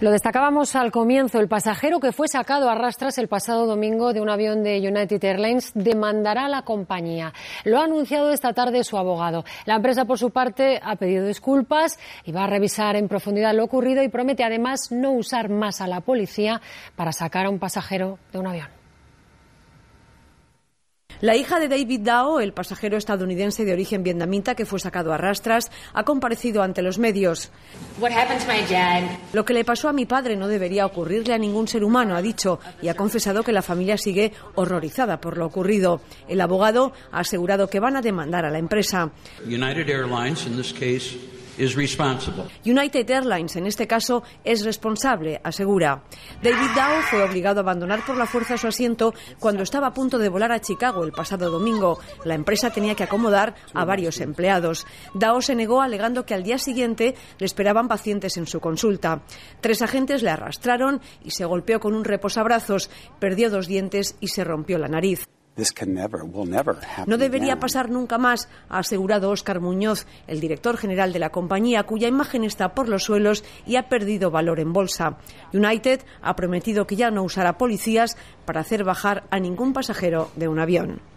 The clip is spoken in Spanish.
Lo destacábamos al comienzo. El pasajero que fue sacado a rastras el pasado domingo de un avión de United Airlines demandará a la compañía. Lo ha anunciado esta tarde su abogado. La empresa, por su parte, ha pedido disculpas y va a revisar en profundidad lo ocurrido y promete además no usar más a la policía para sacar a un pasajero de un avión. La hija de David Dao, el pasajero estadounidense de origen vietnamita que fue sacado a rastras, ha comparecido ante los medios. Lo que le pasó a mi padre no debería ocurrirle a ningún ser humano, ha dicho, y ha confesado que la familia sigue horrorizada por lo ocurrido. El abogado ha asegurado que van a demandar a la empresa. United Airlines, United Airlines, en este caso, es responsable, asegura. David Dow fue obligado a abandonar por la fuerza su asiento cuando estaba a punto de volar a Chicago el pasado domingo. La empresa tenía que acomodar a varios empleados. Dow se negó alegando que al día siguiente le esperaban pacientes en su consulta. Tres agentes le arrastraron y se golpeó con un reposabrazos, perdió dos dientes y se rompió la nariz no debería pasar nunca más, ha asegurado Óscar Muñoz, el director general de la compañía, cuya imagen está por los suelos y ha perdido valor en bolsa. United ha prometido que ya no usará policías para hacer bajar a ningún pasajero de un avión.